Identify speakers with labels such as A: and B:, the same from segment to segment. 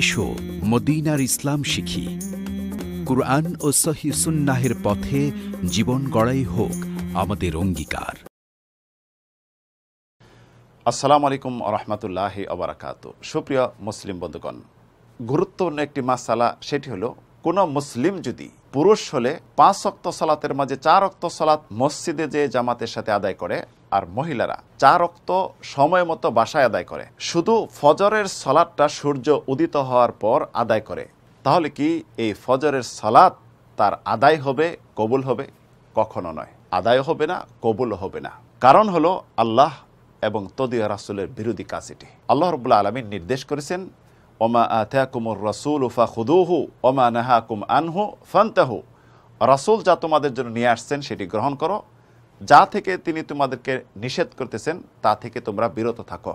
A: এসো মদিনার ইসলাম শিখি কুরআন ও সহি সুন্নাহের পথে জীবন গড়াই হোক আমাদের অঙ্গীকার আসসালামু আলাইকুম রহমতুল্লাহ আবরাকাত সুপ্রিয় মুসলিম বন্ধুগণ গুরুত্বপূর্ণ একটি মাসালা সেটি হলো কোন মুসলিম যদি পুরুষ হলে পাঁচ অক্ত সলাতের মাঝে চার অক্ত সলাত মসজিদে যে জামাতের সাথে আদায় করে আর মহিলারা চার রক্ত সময় মতো বাসায় আদায় করে শুধু ফজরের সলাদটা সূর্য উদিত হওয়ার পর আদায় করে তাহলে কি এই ফজরের সলাদ তার আদায় হবে কবুল হবে কখনো নয় আদায় হবে না কবুল হবে না কারণ হলো আল্লাহ এবং তদিয়া রাসুলের বিরোধী কাজ এটি আল্লাহ রবুল্লা আলমিন নির্দেশ করেছেন ওমা আথা রসুল উফা খুদুহু ওমা নাহা কুম আনহু ফান্তাহু রাসুল যা তোমাদের জন্য নিয়ে আসছেন সেটি গ্রহণ করো যা থেকে তিনি তোমাদেরকে নিষেধ করতেছেন তা থেকে তোমরা বিরত থাকো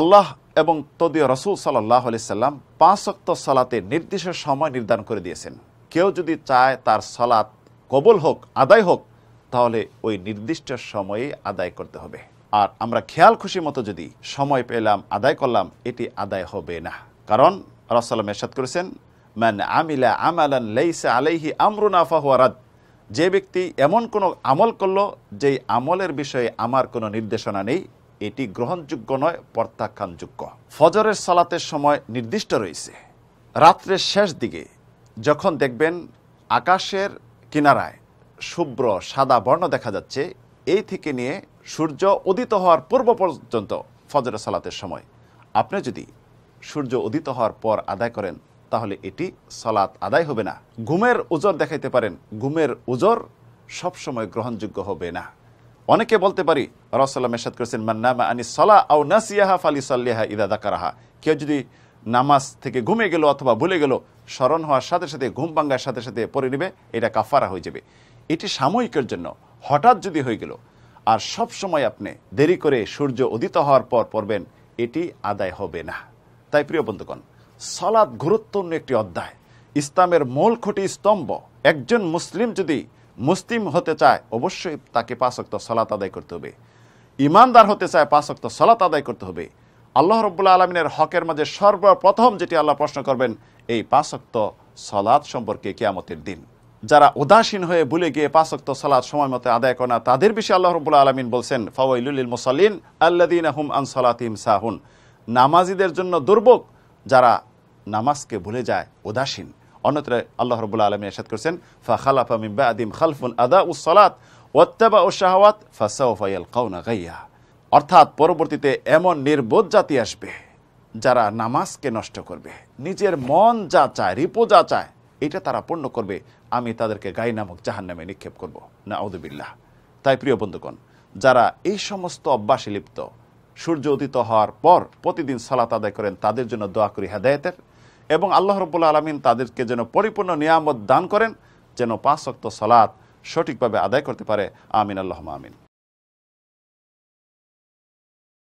A: আল্লাহ এবং তদীয় রসুল সাল্লাহ সাল্লাম পাঁচ অক্ত সালাতে নির্দিষ্ট সময় নির্ধারণ করে দিয়েছেন কেউ যদি চায় তার সলাত কবল হোক আদায় হোক তাহলে ওই নির্দিষ্ট সময়ে আদায় করতে হবে আর আমরা খেয়াল খুশি মতো যদি সময় পেলাম আদায় করলাম এটি আদায় হবে না কারণ রসাল্লাম এরশাদ করেছেন ম্যান আমিলা আমালান লেইসা আলাইহি আমরুনাফা ফাহুয়া রাদ যে ব্যক্তি এমন কোনো আমল করলো যেই আমলের বিষয়ে আমার কোনো নির্দেশনা নেই এটি গ্রহণযোগ্য নয় প্রত্যাখ্যানযোগ্য ফজরের সালাতের সময় নির্দিষ্ট রয়েছে রাত্রের শেষ দিকে যখন দেখবেন আকাশের কিনারায় শুভ্র সাদা বর্ণ দেখা যাচ্ছে এই থেকে নিয়ে সূর্য উদিত হওয়ার পূর্ব পর্যন্ত ফজরের সালাতের সময় আপনি যদি সূর্য উদিত হওয়ার পর আদায় করেন তাহলে এটি সলাৎ আদায় হবে না ঘুমের উজর দেখাইতে পারেন ঘুমের ওজর সবসময় গ্রহণযোগ্য হবে না অনেকে বলতে পারি রসাল্লাম এরশাদ করেছেন মান্নামা আনি সলা আউ নাসিয়াহা ফালি সাল্লিহা ইদা দাকারাহা কেউ যদি নামাজ থেকে ঘুমে গেল অথবা ভুলে গেল স্মরণ হওয়ার সাথে সাথে ঘুম ভাঙ্গার সাথে সাথে পড়ে নেবে এটা কাফারা হয়ে যাবে এটি সাময়িকের জন্য হঠাৎ যদি হয়ে গেল আর সব সময় আপনি দেরি করে সূর্য উদিত হওয়ার পর পড়বেন এটি আদায় হবে না তাই প্রিয় বন্ধুগণ সলাদ গুরুত্বপূর্ণ একটি অধ্যায় ইসলামের মূল খুঁটি স্তম্ভ একজন মুসলিম যদি মুসলিম হতে চায় অবশ্যই তাকে পাঁচক্ত সলাত আদায় করতে হবে ইমানদার হতে চায় পাঁচক্ত সলাত আদায় করতে হবে আল্লাহ রব্বুল্লা আলমিনের হকের মাঝে সর্বপ্রথম যেটি আল্লাহ প্রশ্ন করবেন এই পাঁচক্ত সলাদ সম্পর্কে কেয়ামতের দিন যারা উদাসীন হয়ে ভুলে গিয়ে পাঁচক্ত সলাদ সময় মতো আদায় করে না তাদের বিষয়ে আল্লাহ রবুল্লা আলমিন বলছেন ফাওয়াইলুল মুসলিন আল্লাদিন আহম আন সালাতিম সাহুন নামাজিদের জন্য দুর্ভোগ যারা নামাজকে ভুলে যায় উদাসীন অন্যত্র আল্লাহ রবুল্লা আলমী এসাদ করছেন ফাখালাফা মিম্বা আদিম খালফুন আদা উসলাত ওত্তাবা ও শাহওয়াত ফাসাউফাইয়াল কাউনা গাইয়া অর্থাৎ পরবর্তীতে এমন নির্বোধ জাতি আসবে যারা নামাজকে নষ্ট করবে নিজের মন যা চায় রিপো যা চায় এটা তারা পূর্ণ করবে আমি তাদেরকে গাই নামক জাহান নামে নিক্ষেপ করব না আউদুবিল্লাহ তাই প্রিয় বন্ধুগণ যারা এই সমস্ত অভ্যাসে লিপ্ত সূর্য উদিত হওয়ার পর প্রতিদিন সলাত আদায় করেন তাদের জন্য দোয়া করি হেদায়তের এবং আল্লাহ রব্বুল আলমিন তাদেরকে যেন পরিপূর্ণ নিয়ামত দান করেন যেন পাঁচ শক্ত সলাৎ সঠিকভাবে আদায় করতে পারে আমিন আল্লাহ আমিন